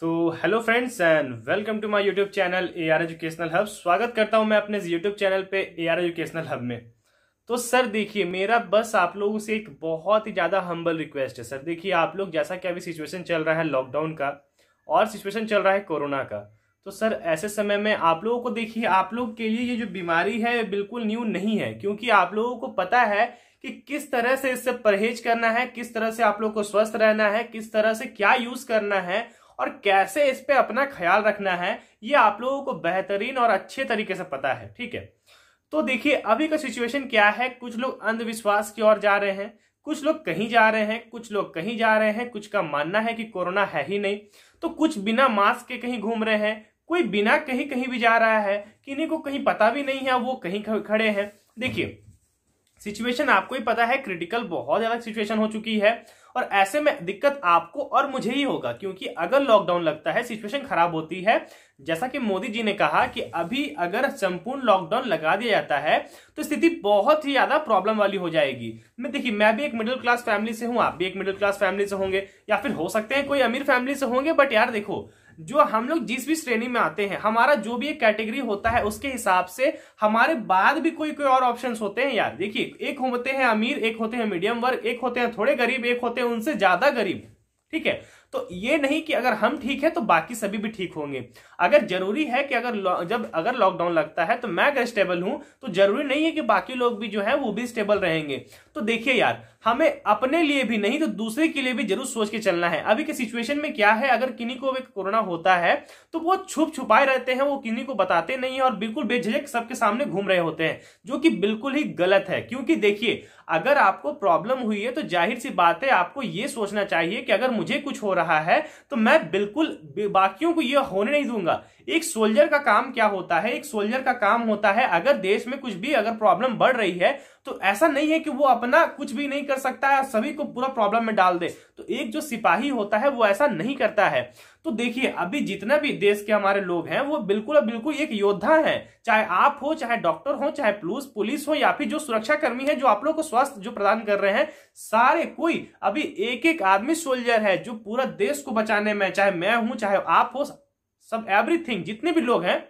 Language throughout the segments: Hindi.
तो hello friends and welcome to my YouTube channel A R educational hub स्वागत करता हूं मैं अपने यूट्यूब चैनल पे ए आर एजुकेशनल हब में तो सर देखिए मेरा बस आप लोगों से एक बहुत ही ज़्यादा हम्बल रिक्वेस्ट है सर देखिए आप लोग जैसा कि अभी सिचुएशन चल रहा है लॉकडाउन का और सिचुएशन चल रहा है कोरोना का तो सर ऐसे समय में आप लोगों को देखिए आप लोग के लिए ये जो बीमारी है बिल्कुल न्यू नहीं है क्योंकि आप लोगों को पता है कि किस तरह से इससे परहेज करना है किस तरह से आप लोग को स्वस्थ रहना है किस तरह से क्या यूज करना है और कैसे इस पर अपना ख्याल रखना है ये आप लोगों को बेहतरीन और अच्छे तरीके से पता है ठीक है तो देखिए अभी का सिचुएशन क्या है कुछ लोग अंधविश्वास की ओर जा रहे हैं कुछ लोग कहीं जा रहे हैं कुछ लोग कहीं जा रहे हैं कुछ का मानना है कि कोरोना है ही नहीं तो कुछ बिना मास्क के कहीं घूम रहे हैं कोई बिना कहीं कहीं भी जा रहा है किन्हीं को कहीं पता भी नहीं है वो कहीं खड़े हैं देखिए सिचुएशन आपको ही पता है क्रिटिकल बहुत ज्यादा सिचुएशन हो चुकी है और ऐसे में दिक्कत आपको और मुझे ही होगा क्योंकि अगर लॉकडाउन लगता है सिचुएशन खराब होती है जैसा कि मोदी जी ने कहा कि अभी अगर संपूर्ण लॉकडाउन लगा दिया जाता है तो स्थिति बहुत ही ज्यादा प्रॉब्लम वाली हो जाएगी मैं देखिए मैं भी एक मिडिल क्लास फैमिली से हूं आप भी एक मिडिल क्लास फैमिली से होंगे या फिर हो सकते हैं कोई अमीर फैमिली से होंगे बट यार देखो जो हम लोग जिस भी श्रेणी में आते हैं हमारा जो भी एक कैटेगरी होता है उसके हिसाब से हमारे बाद भी कोई कोई और ऑप्शन होते हैं यार देखिए एक होते हैं अमीर एक होते हैं मीडियम वर्ग एक होते हैं थोड़े गरीब एक होते हैं उनसे ज्यादा गरीब ठीक है तो ये नहीं कि अगर हम ठीक है तो बाकी सभी भी ठीक होंगे अगर जरूरी है कि अगर जब अगर लॉकडाउन लगता है तो मैं अगर स्टेबल हूं तो जरूरी नहीं है कि बाकी लोग भी जो है वो भी स्टेबल रहेंगे तो देखिए यार हमें अपने लिए भी नहीं तो दूसरे के लिए भी जरूर सोच के चलना है अभी के सिचुएशन में क्या है अगर किन्हीं को कोरोना होता है तो वो छुप छुपाए रहते हैं वो किन्हीं को बताते नहीं है और बिल्कुल बेझिझक सबके सामने घूम रहे होते हैं जो कि बिल्कुल ही गलत है क्योंकि देखिए अगर आपको प्रॉब्लम हुई है तो जाहिर सी बात है आपको ये सोचना चाहिए कि अगर मुझे कुछ हो रहा रहा है तो मैं बिल्कुल बाकियों को यह होने नहीं दूंगा एक सोल्जर का काम क्या होता है एक सोल्जर का काम होता है अगर देश में कुछ भी अगर प्रॉब्लम बढ़ रही है तो ऐसा नहीं है कि वो अपना कुछ भी नहीं कर सकता है सभी को पूरा प्रॉब्लम में डाल दे तो एक जो सिपाही होता है वो ऐसा नहीं करता है तो देखिए अभी जितना भी देश के हमारे लोग हैं वो बिल्कुल बिल्कुल एक योद्धा हैं चाहे आप हो चाहे डॉक्टर हो चाहे पुलिस पुलिस हो या फिर जो सुरक्षाकर्मी है जो आप लोग को स्वास्थ्य जो प्रदान कर रहे हैं सारे कोई अभी एक एक आदमी सोल्जर है जो पूरा देश को बचाने में चाहे मैं हूं चाहे आप हो सब एवरीथिंग जितने भी लोग हैं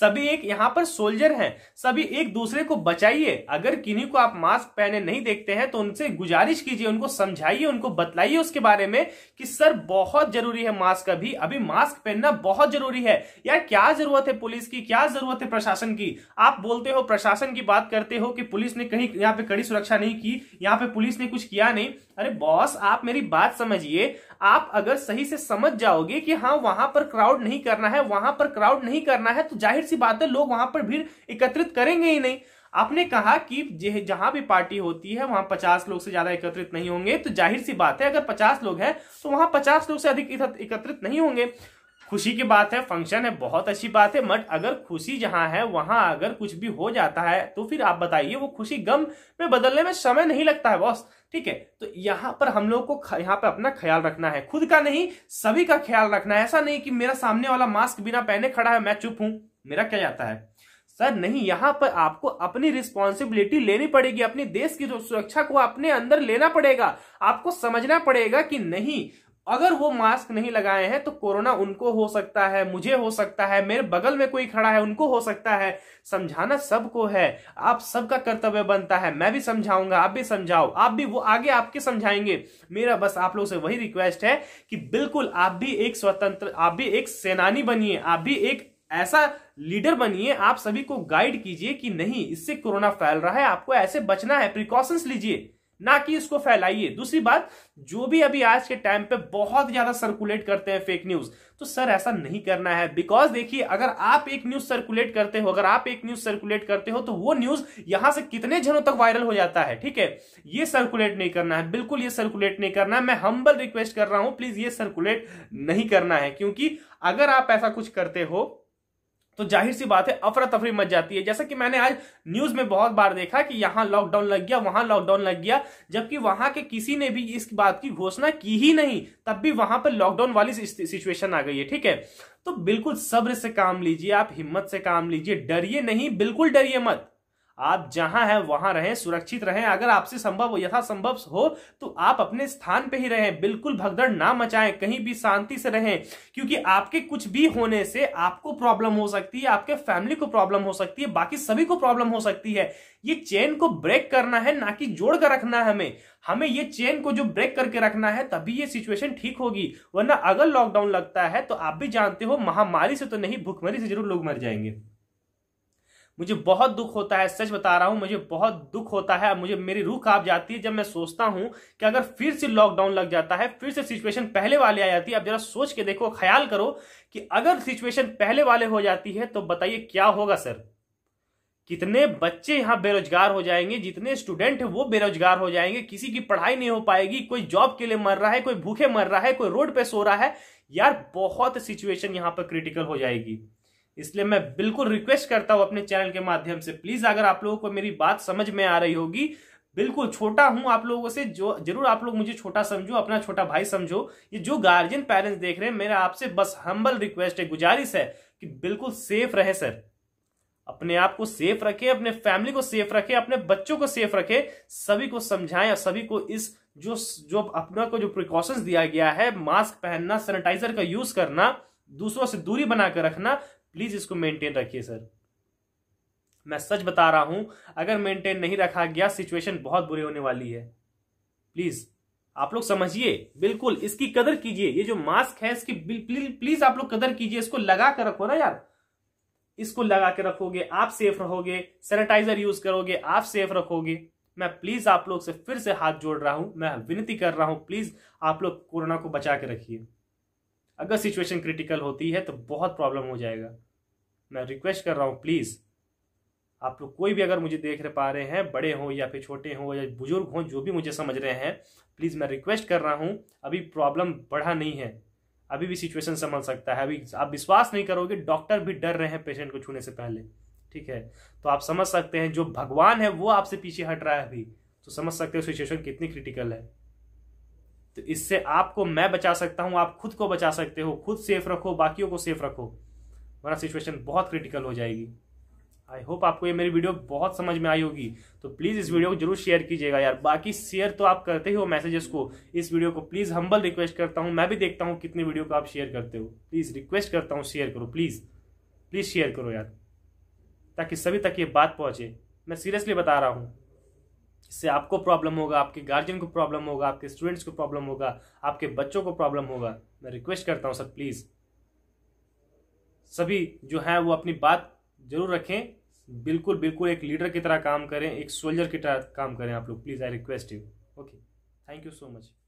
सभी एक यहाँ पर सोल्जर हैं सभी एक दूसरे को बचाइए अगर किन्हीं को आप मास्क पहने नहीं देखते हैं तो उनसे गुजारिश कीजिए उनको समझाइए उनको बतलाइए उसके बारे में कि सर बहुत जरूरी है मास्क अभी अभी मास्क पहनना बहुत जरूरी है यार क्या जरूरत है पुलिस की क्या जरूरत है प्रशासन की आप बोलते हो प्रशासन की बात करते हो कि पुलिस ने कहीं यहाँ पे कड़ी सुरक्षा नहीं की यहाँ पे पुलिस ने कुछ किया नहीं अरे बॉस आप मेरी बात समझिए आप अगर सही से समझ जाओगे कि हाँ वहां पर क्राउड नहीं करना है वहां पर क्राउड नहीं करना है तो जाहिर सी बात है लोग वहां पर भीड़ एकत्रित करेंगे ही नहीं आपने कहा कि जहां भी पार्टी होती है वहां पचास लोग से ज्यादा एकत्रित नहीं होंगे तो जाहिर सी बात है अगर पचास लोग हैं तो वहां पचास लोग से अधिक एकत्रित नहीं होंगे खुशी की बात है फंक्शन है बहुत अच्छी बात है बट अगर खुशी जहां है वहां अगर कुछ भी हो जाता है तो फिर आप बताइए वो खुशी गम में बदलने में समय नहीं लगता है बॉस ठीक है तो यहां पर हम लोग को यहाँ पर अपना ख्याल रखना है खुद का नहीं सभी का ख्याल रखना है ऐसा नहीं कि मेरा सामने वाला मास्क बिना पहने खड़ा है मैं चुप हूं मेरा क्या जाता है सर नहीं यहाँ पर आपको अपनी रिस्पॉन्सिबिलिटी लेनी पड़ेगी अपने देश की सुरक्षा को अपने अंदर लेना पड़ेगा आपको समझना पड़ेगा कि नहीं अगर वो मास्क नहीं लगाए हैं तो कोरोना उनको हो सकता है मुझे हो सकता है मेरे बगल में कोई खड़ा है उनको हो सकता है समझाना सबको है आप सबका कर्तव्य बनता है मैं भी समझाऊंगा आप भी समझाओ आप भी वो आगे आपके समझाएंगे मेरा बस आप लोगों से वही रिक्वेस्ट है कि बिल्कुल आप भी एक स्वतंत्र आप भी एक सेनानी बनिए आप भी एक ऐसा लीडर बनिए आप सभी को गाइड कीजिए कि नहीं इससे कोरोना फैल रहा है आपको ऐसे बचना है प्रिकॉशंस लीजिए ना कि इसको फैलाइए दूसरी बात जो भी अभी आज के टाइम पे बहुत ज्यादा सर्कुलेट करते हैं फेक न्यूज तो सर ऐसा नहीं करना है बिकॉज देखिए अगर आप एक न्यूज सर्कुलेट करते हो अगर आप एक न्यूज सर्कुलेट करते हो तो वो न्यूज यहां से कितने जनों तक वायरल हो जाता है ठीक है ये सर्कुलेट नहीं करना है बिल्कुल ये सर्कुलेट नहीं करना है मैं हम्बल रिक्वेस्ट कर रहा हूं प्लीज ये सर्कुलेट नहीं करना है क्योंकि अगर आप ऐसा कुछ करते हो तो जाहिर सी बात है अफरा तफरी मच जाती है जैसा कि मैंने आज न्यूज में बहुत बार देखा कि यहाँ लॉकडाउन लग गया वहां लॉकडाउन लग गया जबकि वहां के किसी ने भी इस बात की घोषणा की ही नहीं तब भी वहां पर लॉकडाउन वाली सिचुएशन आ गई है ठीक है तो बिल्कुल सब्र से काम लीजिए आप हिम्मत से काम लीजिए डरिए नहीं बिल्कुल डरिए मत आप जहां हैं वहां रहें सुरक्षित रहें अगर आपसे संभव हो यथासंभव हो तो आप अपने स्थान पे ही रहें बिल्कुल भगदड़ ना मचाएं कहीं भी शांति से रहें क्योंकि आपके कुछ भी होने से आपको प्रॉब्लम हो सकती है आपके फैमिली को प्रॉब्लम हो सकती है बाकी सभी को प्रॉब्लम हो सकती है ये चेन को ब्रेक करना है ना कि जोड़ कर रखना है हमें हमें ये चेन को जो ब्रेक करके रखना है तभी ये सिचुएशन ठीक होगी वरना अगर लॉकडाउन लगता है तो आप भी जानते हो महामारी से तो नहीं भुखमरी से जरूर लोग मर जाएंगे मुझे बहुत दुख होता है सच बता रहा हूँ मुझे बहुत दुख होता है मुझे मेरी रूह काप जाती है जब मैं सोचता हूँ कि अगर फिर से लॉकडाउन लग जाता है फिर से सिचुएशन पहले वाले आ जाती है अब जरा सोच के देखो ख्याल करो कि अगर सिचुएशन पहले वाले हो जाती है तो बताइए क्या होगा सर कितने बच्चे यहाँ बेरोजगार हो जाएंगे जितने स्टूडेंट हैं वो बेरोजगार हो जाएंगे किसी की पढ़ाई नहीं हो पाएगी कोई जॉब के लिए मर रहा है कोई भूखे मर रहा है कोई रोड पे सो रहा है यार बहुत सिचुएशन यहाँ पर क्रिटिकल हो जाएगी इसलिए मैं बिल्कुल रिक्वेस्ट करता हूं अपने चैनल के माध्यम से प्लीज अगर आप लोगों को मेरी बात समझ में आ रही होगी बिल्कुल छोटा हूं आप लोगों से जो जरूर आप लोग मुझे छोटा समझो अपना छोटा भाई समझो ये जो गार्जियन पेरेंट्स देख रहे हैं मेरा आपसे बस हम्बल रिक्वेस्ट है गुजारिश है कि बिल्कुल सेफ रहे सर अपने आप को सेफ रखें अपने फैमिली को सेफ रखें अपने बच्चों को सेफ रखें सभी को समझाएं और सभी को इस जो जो अपना को जो प्रिकॉशंस दिया गया है मास्क पहनना सैनिटाइजर का यूज करना दूसरों से दूरी बनाकर रखना प्लीज़ इसको मेंटेन रखिए सर मैं सच बता रहा हूं अगर मेंटेन नहीं रखा गया सिचुएशन बहुत बुरी होने वाली है प्लीज़ आप लोग समझिए बिल्कुल इसकी कदर कीजिए ये जो मास्क है इसकी प्लीज़ आप लोग कदर कीजिए इसको लगा कर रखो ना यार इसको लगा के रखोगे आप सेफ रहोगे सैनिटाइजर यूज़ करोगे आप सेफ रखोगे मैं प्लीज़ आप लोग से फिर से हाथ जोड़ रहा हूं मैं विनती कर रहा हूं प्लीज़ आप लोग कोरोना को बचा के रखिए अगर सिचुएशन क्रिटिकल होती है तो बहुत प्रॉब्लम हो जाएगा मैं रिक्वेस्ट कर रहा हूँ प्लीज़ आप लोग कोई भी अगर मुझे देख रहे पा रहे हैं बड़े हों या फिर छोटे हों या बुजुर्ग हों जो भी मुझे समझ रहे हैं प्लीज़ मैं रिक्वेस्ट कर रहा हूँ अभी प्रॉब्लम बढ़ा नहीं है अभी भी सिचुएशन संभल सकता है अभी आप विश्वास नहीं करोगे डॉक्टर भी डर रहे हैं पेशेंट को छूने से पहले ठीक है तो आप समझ सकते हैं जो भगवान है वो आपसे पीछे हट रहा है अभी तो समझ सकते हो सिचुएशन कितनी क्रिटिकल है तो इससे आपको मैं बचा सकता हूं आप खुद को बचा सकते हो खुद सेफ रखो बाकियों को सेफ रखो वरना सिचुएशन बहुत क्रिटिकल हो जाएगी आई होप आपको ये मेरी वीडियो बहुत समझ में आई होगी तो प्लीज़ इस वीडियो को जरूर शेयर कीजिएगा यार बाकी शेयर तो आप करते ही हो मैसेजेस को इस वीडियो को प्लीज़ हम्बल रिक्वेस्ट करता हूँ मैं भी देखता हूँ कितनी वीडियो को आप शेयर करते हो प्लीज़ रिक्वेस्ट करता हूँ शेयर करो प्लीज़ प्लीज़ शेयर करो यार ताकि सभी तक ये बात पहुँचे मैं सीरियसली बता रहा हूँ इससे आपको प्रॉब्लम होगा आपके गार्जियन को प्रॉब्लम होगा आपके स्टूडेंट्स को प्रॉब्लम होगा आपके बच्चों को प्रॉब्लम होगा मैं रिक्वेस्ट करता हूँ सर प्लीज़ सभी जो है वो अपनी बात जरूर रखें बिल्कुल बिल्कुल एक लीडर की तरह काम करें एक सोल्जर की तरह काम करें आप लोग please I request you okay thank you so much